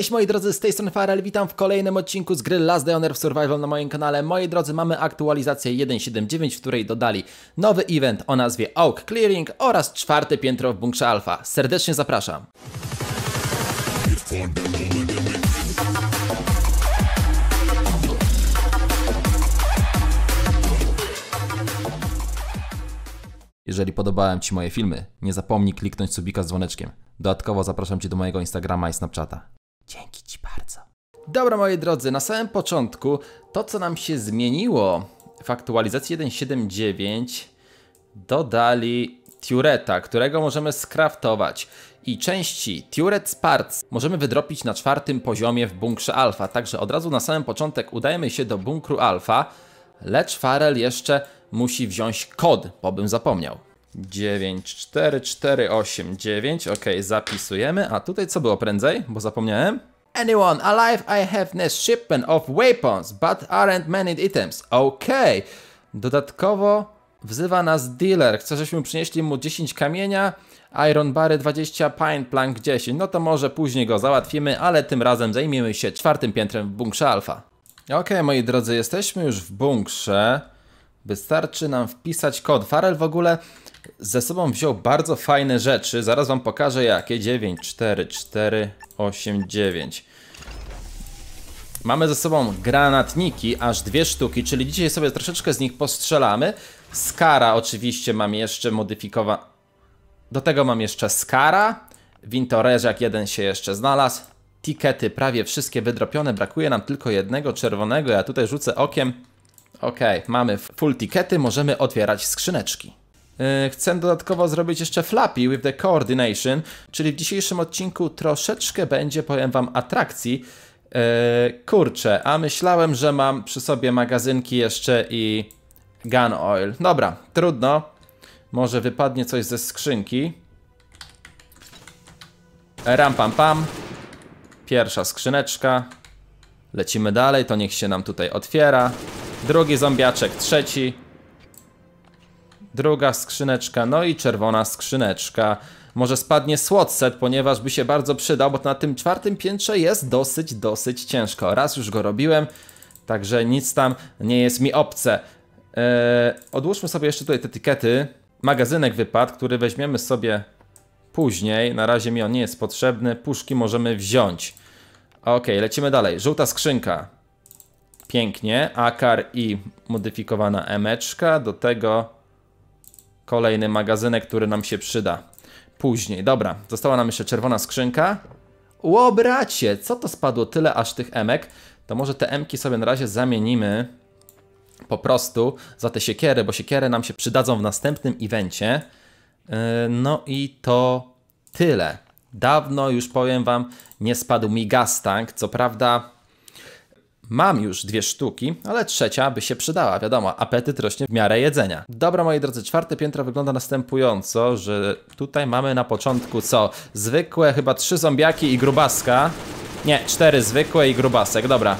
Cześć moi drodzy, z tej strony Farel, witam w kolejnym odcinku z gry Last Day on Earth Survival na moim kanale. Moi drodzy, mamy aktualizację 1.7.9, w której dodali nowy event o nazwie Oak Clearing oraz czwarte piętro w bunkrze Alpha. Serdecznie zapraszam. Jeżeli podobałem Ci moje filmy, nie zapomnij kliknąć subika z dzwoneczkiem. Dodatkowo zapraszam Cię do mojego Instagrama i Snapchata. Dzięki Ci bardzo. Dobra, moi drodzy, na samym początku to, co nam się zmieniło w aktualizacji 1.7.9, dodali Tureta, którego możemy skraftować i części Turet Parts możemy wydropić na czwartym poziomie w bunkrze alfa. Także od razu na samym początek udajemy się do bunkru alfa, lecz Farel jeszcze musi wziąć kod, bo bym zapomniał. 9, 4, 4, 8, 9. Ok, zapisujemy. A tutaj co było prędzej? Bo zapomniałem. Anyone alive, I have this shipment of weapons, but aren't many items. Ok. Dodatkowo wzywa nas dealer. Chce, żeśmy przynieśli mu 10 kamienia, iron bary 20, pine plank 10. No to może później go załatwimy, ale tym razem zajmiemy się czwartym piętrem w bunkrze alfa. Ok, moi drodzy, jesteśmy już w bunkrze. Wystarczy nam wpisać kod. Farel w ogóle ze sobą wziął bardzo fajne rzeczy. Zaraz wam pokażę jakie. 9, 4, 4, 8, 9. Mamy ze sobą granatniki, aż dwie sztuki, czyli dzisiaj sobie troszeczkę z nich postrzelamy. Skara oczywiście mam jeszcze modyfikowa... Do tego mam jeszcze Skara. jak jeden się jeszcze znalazł. Tikety prawie wszystkie wydropione, brakuje nam tylko jednego czerwonego. Ja tutaj rzucę okiem. Ok, mamy full tikety, możemy otwierać skrzyneczki. E, chcę dodatkowo zrobić jeszcze Flappy with the Coordination, czyli w dzisiejszym odcinku troszeczkę będzie, powiem wam, atrakcji. E, kurczę, a myślałem, że mam przy sobie magazynki jeszcze i gun oil. Dobra, trudno. Może wypadnie coś ze skrzynki. Ram pam pam. Pierwsza skrzyneczka. Lecimy dalej, to niech się nam tutaj otwiera. Drugi zombiaczek, trzeci druga skrzyneczka, no i czerwona skrzyneczka. Może spadnie set, ponieważ by się bardzo przydał, bo na tym czwartym piętrze jest dosyć, dosyć ciężko. Raz już go robiłem, także nic tam nie jest mi obce. Eee, odłóżmy sobie jeszcze tutaj te etykiety. Magazynek wypadł, który weźmiemy sobie później. Na razie mi on nie jest potrzebny. Puszki możemy wziąć. Ok, lecimy dalej. Żółta skrzynka. Pięknie. Akar i modyfikowana emeczka. Do tego kolejny magazynek, który nam się przyda później. Dobra, została nam jeszcze czerwona skrzynka. Ło, bracie, co to spadło tyle aż tych emek? To może te emki sobie na razie zamienimy po prostu za te siekiery, bo siekiery nam się przydadzą w następnym evencie. Yy, no i to tyle. Dawno już powiem wam, nie spadł mi gastang. Co prawda Mam już dwie sztuki, ale trzecia by się przydała. Wiadomo, apetyt rośnie w miarę jedzenia. Dobra, moi drodzy, czwarte piętro wygląda następująco, że tutaj mamy na początku co? Zwykłe chyba trzy zombiaki i grubaska. Nie, cztery zwykłe i grubasek, dobra.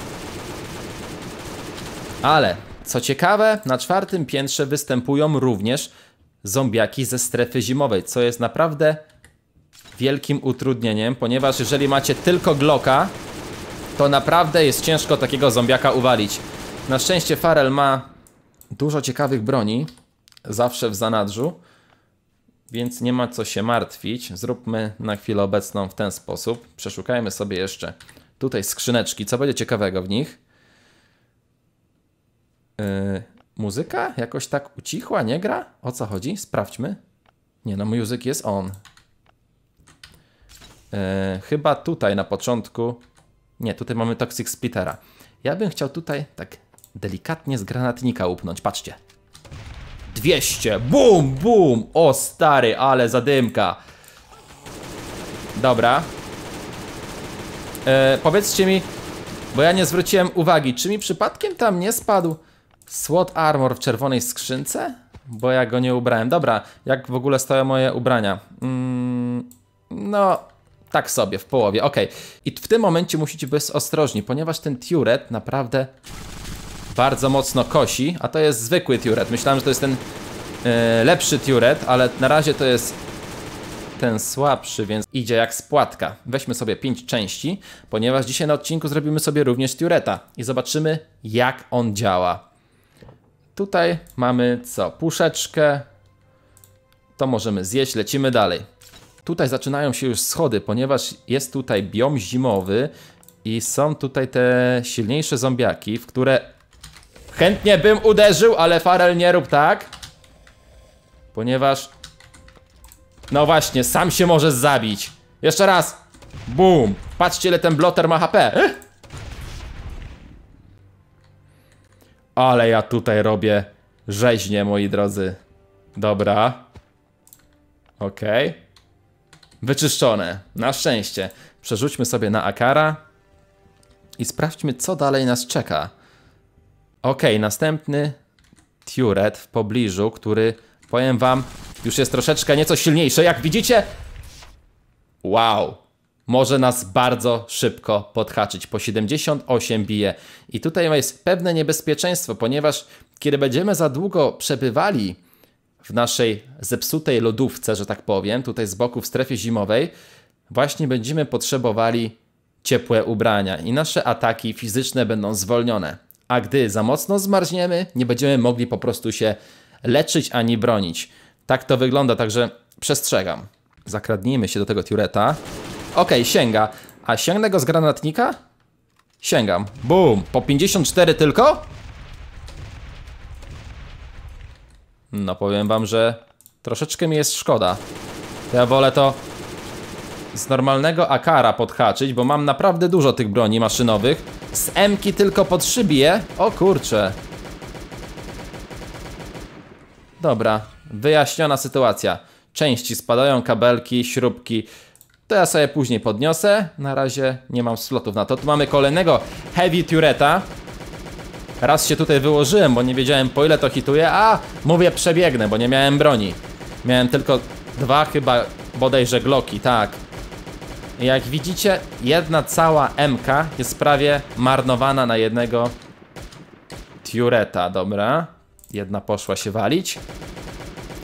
Ale, co ciekawe, na czwartym piętrze występują również zombiaki ze strefy zimowej, co jest naprawdę wielkim utrudnieniem, ponieważ jeżeli macie tylko Glocka, to naprawdę jest ciężko takiego zombiaka uwalić. Na szczęście Farel ma dużo ciekawych broni, zawsze w zanadrzu, więc nie ma co się martwić. Zróbmy na chwilę obecną w ten sposób. Przeszukajmy sobie jeszcze tutaj skrzyneczki, co będzie ciekawego w nich. Yy, muzyka jakoś tak ucichła, nie gra? O co chodzi? Sprawdźmy. Nie no, muzyk jest on. Yy, chyba tutaj na początku nie, tutaj mamy Toxic Splittera. Ja bym chciał tutaj tak delikatnie z granatnika upnąć, patrzcie. 200, bum, bum, o stary, ale zadymka. Dobra. E, powiedzcie mi, bo ja nie zwróciłem uwagi, czy mi przypadkiem tam nie spadł Słod Armor w czerwonej skrzynce? Bo ja go nie ubrałem. Dobra, jak w ogóle stoją moje ubrania? Mm, no, tak sobie, w połowie, ok. I w tym momencie musicie być ostrożni, ponieważ ten Turet naprawdę bardzo mocno kosi, a to jest zwykły Turet. Myślałem, że to jest ten yy, lepszy Turet, ale na razie to jest ten słabszy, więc idzie jak spłatka. Weźmy sobie 5 części, ponieważ dzisiaj na odcinku zrobimy sobie również Tureta i zobaczymy jak on działa. Tutaj mamy co? Puszeczkę. To możemy zjeść, lecimy dalej. Tutaj zaczynają się już schody, ponieważ jest tutaj biom zimowy i są tutaj te silniejsze zombiaki, w które chętnie bym uderzył, ale Farel nie rób tak. Ponieważ... No właśnie, sam się może zabić. Jeszcze raz. Boom. Patrzcie ile ten blotter ma HP. Ale ja tutaj robię rzeźnie, moi drodzy. Dobra. Okej. Okay wyczyszczone. Na szczęście. Przerzućmy sobie na Akara i sprawdźmy, co dalej nas czeka. Ok, następny turret w pobliżu, który, powiem wam, już jest troszeczkę nieco silniejszy. Jak widzicie, wow, może nas bardzo szybko podhaczyć. Po 78 bije. I tutaj jest pewne niebezpieczeństwo, ponieważ kiedy będziemy za długo przebywali w naszej zepsutej lodówce, że tak powiem, tutaj z boku w strefie zimowej, właśnie będziemy potrzebowali ciepłe ubrania i nasze ataki fizyczne będą zwolnione. A gdy za mocno zmarzniemy, nie będziemy mogli po prostu się leczyć ani bronić. Tak to wygląda, także przestrzegam. Zakradnijmy się do tego tureta. Ok, sięga. A sięgnę go z granatnika? Sięgam. Boom. Po 54 tylko? No powiem wam, że troszeczkę mi jest szkoda. Ja wolę to z normalnego Akara podhaczyć, bo mam naprawdę dużo tych broni maszynowych. Z Mki tylko podszybie. O kurcze. Dobra, wyjaśniona sytuacja. Części spadają, kabelki, śrubki. To ja sobie później podniosę. Na razie nie mam slotów na to. Tu mamy kolejnego Heavy Tureta. Raz się tutaj wyłożyłem, bo nie wiedziałem po ile to hituje, a mówię przebiegnę, bo nie miałem broni. Miałem tylko dwa chyba bodajże gloki, tak. Jak widzicie, jedna cała MK jest prawie marnowana na jednego Tureta, dobra. Jedna poszła się walić.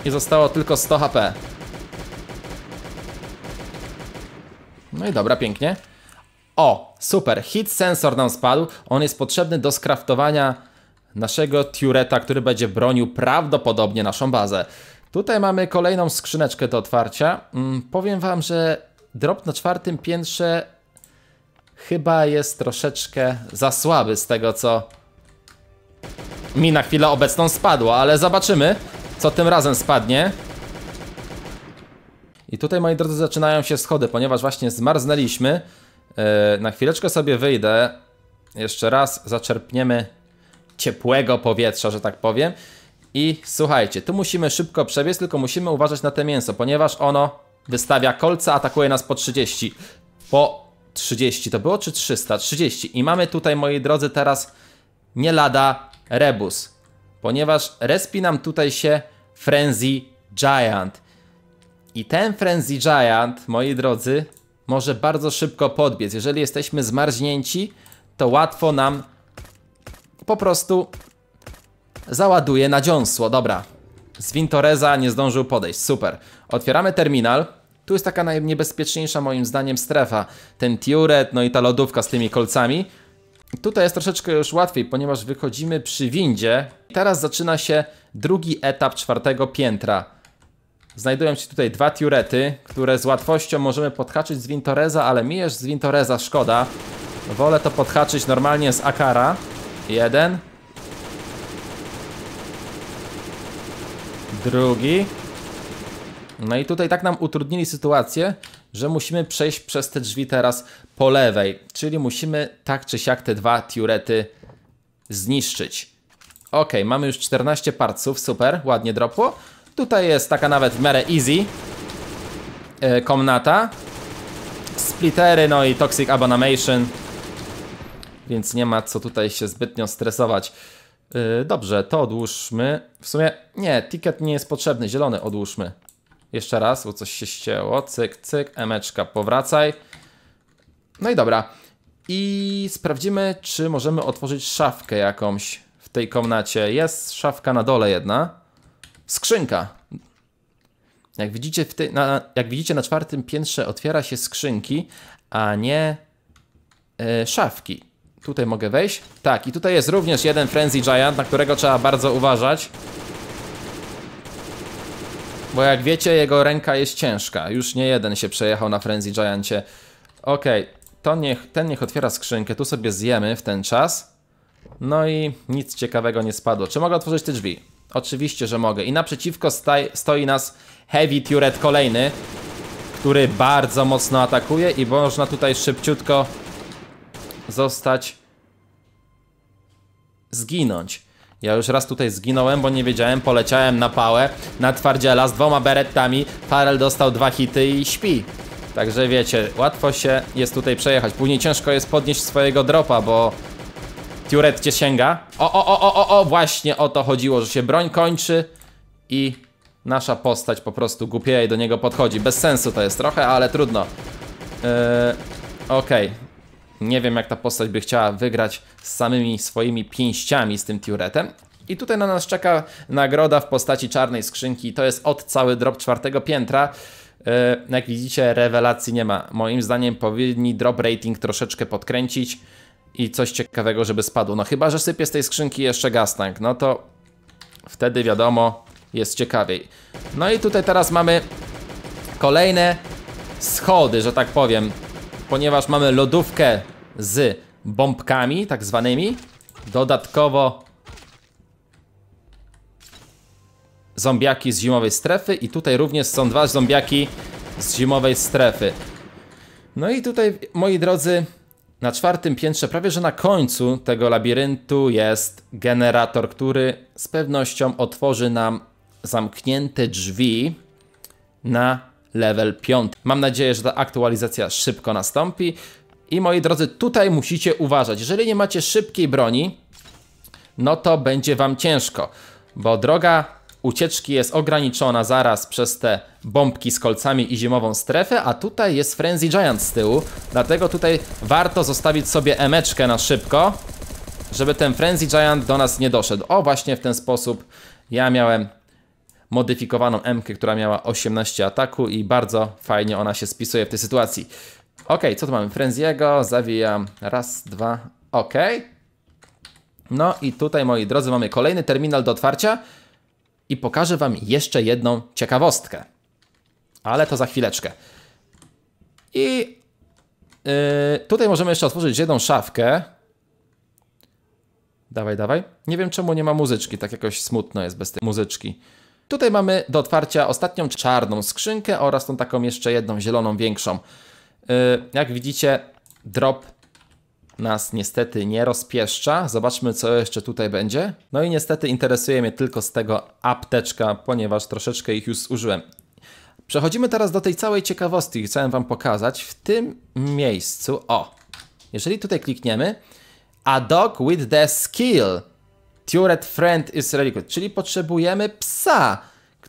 I zostało tylko 100 HP. No i dobra, pięknie. O, super, hit sensor nam spadł. On jest potrzebny do skraftowania naszego tureta, który będzie bronił prawdopodobnie naszą bazę. Tutaj mamy kolejną skrzyneczkę do otwarcia. Mm, powiem wam, że drop na czwartym piętrze chyba jest troszeczkę za słaby z tego, co mi na chwilę obecną spadło, ale zobaczymy, co tym razem spadnie. I tutaj, moi drodzy, zaczynają się schody, ponieważ właśnie zmarznęliśmy. E, na chwileczkę sobie wyjdę. Jeszcze raz zaczerpniemy ciepłego powietrza, że tak powiem. I słuchajcie, tu musimy szybko przebiec, tylko musimy uważać na to mięso, ponieważ ono wystawia kolce, atakuje nas po 30. Po 30 to było, czy 300? 30. I mamy tutaj, moi drodzy, teraz nie lada rebus, ponieważ respi nam tutaj się Frenzy Giant. I ten Frenzy Giant, moi drodzy, może bardzo szybko podbiec. Jeżeli jesteśmy zmarznięci, to łatwo nam po prostu załaduje na dziąsło. Dobra, z Wintoreza nie zdążył podejść, super. Otwieramy terminal. Tu jest taka najniebezpieczniejsza moim zdaniem strefa. Ten tiuret, no i ta lodówka z tymi kolcami. Tutaj jest troszeczkę już łatwiej, ponieważ wychodzimy przy windzie. Teraz zaczyna się drugi etap czwartego piętra. Znajdują się tutaj dwa turety, które z łatwością możemy podhaczyć z Wintoreza, ale mi jest z Wintoreza szkoda. Wolę to podhaczyć normalnie z Akara. Jeden. Drugi. No i tutaj tak nam utrudnili sytuację, że musimy przejść przez te drzwi teraz po lewej. Czyli musimy tak czy siak te dwa turety zniszczyć. Ok, mamy już 14 parców, super, ładnie dropło. Tutaj jest taka nawet w miarę easy e, komnata. Splittery, no i Toxic Abomination. Więc nie ma co tutaj się zbytnio stresować. E, dobrze, to odłóżmy. W sumie, nie, ticket nie jest potrzebny, zielony odłóżmy. Jeszcze raz, bo coś się ścięło. Cyk, cyk, emeczka, powracaj. No i dobra. I sprawdzimy, czy możemy otworzyć szafkę jakąś w tej komnacie. Jest szafka na dole jedna skrzynka. Jak widzicie, na, jak widzicie, na, czwartym piętrze otwiera się skrzynki, a nie e, szafki. Tutaj mogę wejść. Tak, i tutaj jest również jeden Frenzy Giant, na którego trzeba bardzo uważać. Bo jak wiecie, jego ręka jest ciężka. Już nie jeden się przejechał na Frenzy Giantie. Okej, okay, to niech, ten niech otwiera skrzynkę. Tu sobie zjemy w ten czas. No i nic ciekawego nie spadło. Czy mogę otworzyć te drzwi? Oczywiście, że mogę. I naprzeciwko staj, stoi nas Heavy Turret kolejny, który bardzo mocno atakuje i można tutaj szybciutko zostać zginąć. Ja już raz tutaj zginąłem, bo nie wiedziałem, poleciałem na pałę, na twardziela z dwoma berettami, Farel dostał dwa hity i śpi. Także wiecie, łatwo się jest tutaj przejechać. Później ciężko jest podnieść swojego dropa, bo Tiuret cię sięga. O, o, o, o, o, właśnie o to chodziło, że się broń kończy i nasza postać po prostu głupieje i do niego podchodzi. Bez sensu to jest trochę, ale trudno. Yy, Okej. Okay. Nie wiem, jak ta postać by chciała wygrać z samymi swoimi pięściami z tym Tiuretem. I tutaj na nas czeka nagroda w postaci czarnej skrzynki. To jest od cały drop czwartego piętra. Yy, jak widzicie, rewelacji nie ma. Moim zdaniem powinni drop rating troszeczkę podkręcić i coś ciekawego, żeby spadło. No chyba, że sypie z tej skrzynki jeszcze gastank, no to wtedy wiadomo, jest ciekawiej. No i tutaj teraz mamy kolejne schody, że tak powiem, ponieważ mamy lodówkę z bombkami, tak zwanymi. Dodatkowo zombiaki z zimowej strefy i tutaj również są dwa zombiaki z zimowej strefy. No i tutaj, moi drodzy, na czwartym piętrze, prawie że na końcu tego labiryntu jest generator, który z pewnością otworzy nam zamknięte drzwi na level 5. Mam nadzieję, że ta aktualizacja szybko nastąpi. I moi drodzy, tutaj musicie uważać. Jeżeli nie macie szybkiej broni, no to będzie wam ciężko, bo droga ucieczki jest ograniczona zaraz przez te bombki z kolcami i zimową strefę, a tutaj jest Frenzy Giant z tyłu, dlatego tutaj warto zostawić sobie emeczkę na szybko, żeby ten Frenzy Giant do nas nie doszedł. O, właśnie w ten sposób ja miałem modyfikowaną emkę, która miała 18 ataku i bardzo fajnie ona się spisuje w tej sytuacji. Ok, co tu mamy? Frenziego, zawijam raz, dwa, ok. No i tutaj moi drodzy mamy kolejny terminal do otwarcia i pokażę Wam jeszcze jedną ciekawostkę. Ale to za chwileczkę. I yy, tutaj możemy jeszcze otworzyć jedną szafkę. Dawaj, dawaj. Nie wiem czemu nie ma muzyczki, tak jakoś smutno jest bez tej muzyczki. Tutaj mamy do otwarcia ostatnią czarną skrzynkę oraz tą taką jeszcze jedną zieloną większą. Yy, jak widzicie, drop nas niestety nie rozpieszcza. Zobaczmy, co jeszcze tutaj będzie. No i niestety interesuje mnie tylko z tego apteczka, ponieważ troszeczkę ich już zużyłem. Przechodzimy teraz do tej całej ciekawostki, chciałem Wam pokazać. W tym miejscu, o, jeżeli tutaj klikniemy, a dog with the skill, tured friend is really good, czyli potrzebujemy psa,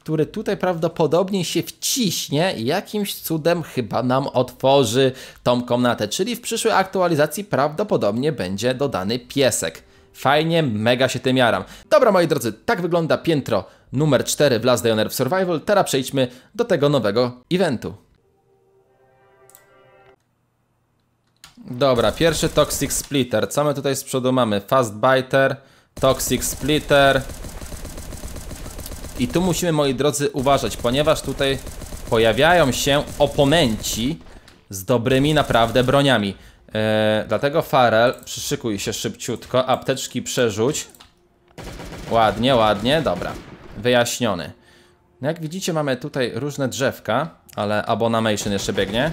który tutaj prawdopodobnie się wciśnie i jakimś cudem chyba nam otworzy tą komnatę, czyli w przyszłej aktualizacji prawdopodobnie będzie dodany piesek. Fajnie, mega się tym jaram. Dobra moi drodzy, tak wygląda piętro numer 4 w Last Day on Survival. Teraz przejdźmy do tego nowego eventu. Dobra, pierwszy Toxic Splitter. Co my tutaj z przodu mamy? Fast Biter, Toxic Splitter, i tu musimy, moi drodzy, uważać, ponieważ tutaj pojawiają się oponenci z dobrymi naprawdę broniami. Eee, dlatego Farel, przyszykuj się szybciutko, apteczki przerzuć. Ładnie, ładnie, dobra. Wyjaśniony. No jak widzicie mamy tutaj różne drzewka, ale Abonamation jeszcze biegnie.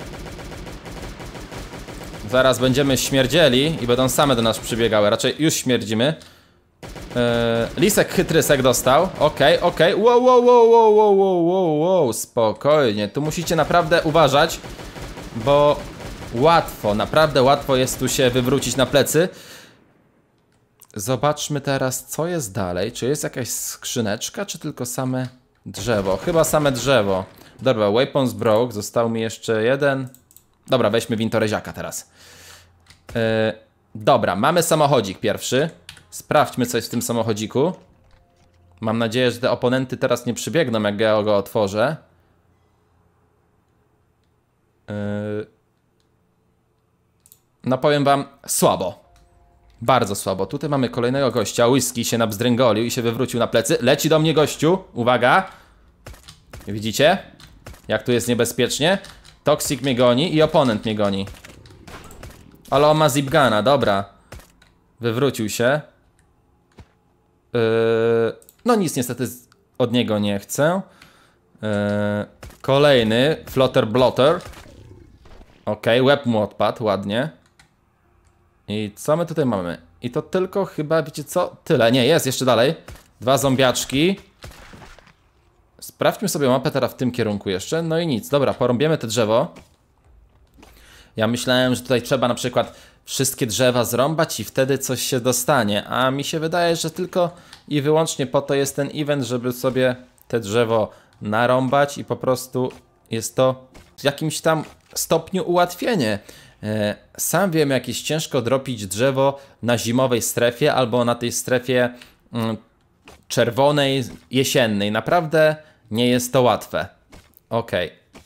Zaraz będziemy śmierdzieli i będą same do nas przybiegały, raczej już śmierdzimy. E, lisek chytrysek dostał. Okej, okay, okej. Okay. Wow, wow, wow, wow, wow, wow, wow, Spokojnie. Tu musicie naprawdę uważać, bo łatwo, naprawdę łatwo jest tu się wywrócić na plecy. Zobaczmy teraz, co jest dalej. Czy jest jakaś skrzyneczka, czy tylko same drzewo? Chyba same drzewo. Dobra, weapons broke. Został mi jeszcze jeden. Dobra, weźmy wintoreziaka teraz. Yy, dobra, mamy samochodzik pierwszy. Sprawdźmy coś w tym samochodziku. Mam nadzieję, że te oponenty teraz nie przybiegną, jak ja go otworzę. Yy... No powiem wam, słabo. Bardzo słabo. Tutaj mamy kolejnego gościa. Whisky się nabzdręgolił i się wywrócił na plecy. Leci do mnie gościu. Uwaga. Widzicie? Jak tu jest niebezpiecznie. Toxic mnie goni i oponent mnie goni. Ale on ma zipgana, dobra. Wywrócił się. Yy, no nic niestety od niego nie chcę. Yy, kolejny, Flotter Blotter. Ok, łeb mu odpadł, ładnie. I co my tutaj mamy? I to tylko chyba, wiecie co? Tyle. Nie, jest jeszcze dalej. Dwa zombiaczki. Sprawdźmy sobie mapę teraz w tym kierunku jeszcze. No i nic. Dobra, porąbiemy te drzewo. Ja myślałem, że tutaj trzeba na przykład wszystkie drzewa zrąbać i wtedy coś się dostanie. A mi się wydaje, że tylko i wyłącznie po to jest ten event, żeby sobie te drzewo narąbać i po prostu jest to w jakimś tam stopniu ułatwienie. E, sam wiem, jak jest ciężko dropić drzewo na zimowej strefie albo na tej strefie mm, czerwonej, jesiennej. Naprawdę nie jest to łatwe. Ok,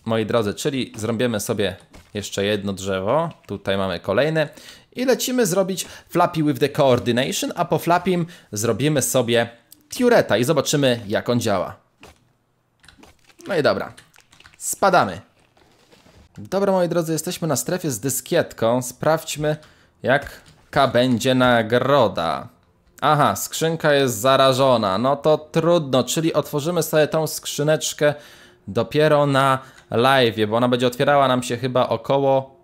moi drodzy, czyli zrobimy sobie jeszcze jedno drzewo. Tutaj mamy kolejne. I lecimy zrobić Flappy with the Coordination, a po Flappim zrobimy sobie Tureta i zobaczymy jak on działa. No i dobra. Spadamy. Dobra moi drodzy, jesteśmy na strefie z dyskietką. Sprawdźmy jaka będzie nagroda. Aha, skrzynka jest zarażona. No to trudno, czyli otworzymy sobie tą skrzyneczkę dopiero na live, bo ona będzie otwierała nam się chyba około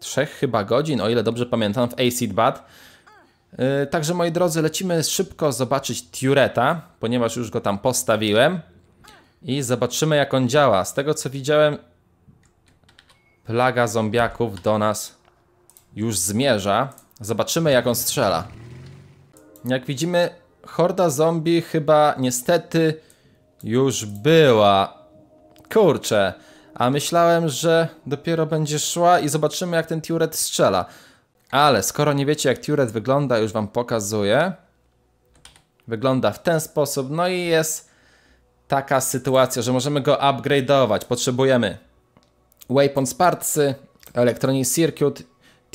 3 chyba godzin, o ile dobrze pamiętam, w ACDBAT. Bad. Y, także moi drodzy, lecimy szybko zobaczyć Tureta, ponieważ już go tam postawiłem. I zobaczymy jak on działa. Z tego co widziałem, plaga zombiaków do nas już zmierza. Zobaczymy jak on strzela. Jak widzimy, horda zombie chyba niestety już była Kurczę, a myślałem, że dopiero będzie szła i zobaczymy jak ten Turet strzela. Ale skoro nie wiecie jak Turet wygląda, już wam pokazuję. Wygląda w ten sposób, no i jest taka sytuacja, że możemy go upgrade'ować. Potrzebujemy Waypoint Sparcy, Electronic Circuit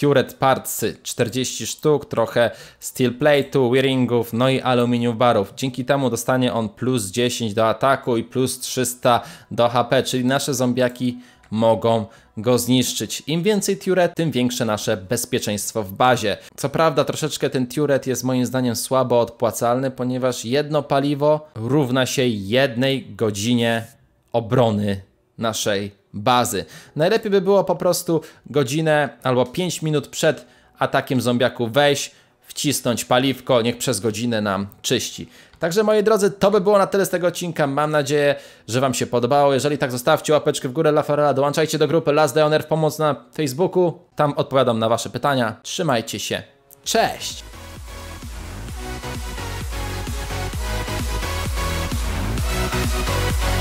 Turet Parts 40 sztuk, trochę steel plate'u, wearingów, no i aluminium barów. Dzięki temu dostanie on plus 10 do ataku i plus 300 do HP, czyli nasze zombiaki mogą go zniszczyć. Im więcej turet, tym większe nasze bezpieczeństwo w bazie. Co prawda troszeczkę ten turet jest moim zdaniem słabo odpłacalny, ponieważ jedno paliwo równa się jednej godzinie obrony naszej bazy. Najlepiej by było po prostu godzinę albo 5 minut przed atakiem zombiaku wejść, wcisnąć paliwko, niech przez godzinę nam czyści. Także moi drodzy, to by było na tyle z tego odcinka. Mam nadzieję, że Wam się podobało. Jeżeli tak, zostawcie łapeczkę w górę Lafarela, dołączajcie do grupy Last Day on Earth Pomoc na Facebooku. Tam odpowiadam na Wasze pytania. Trzymajcie się. Cześć!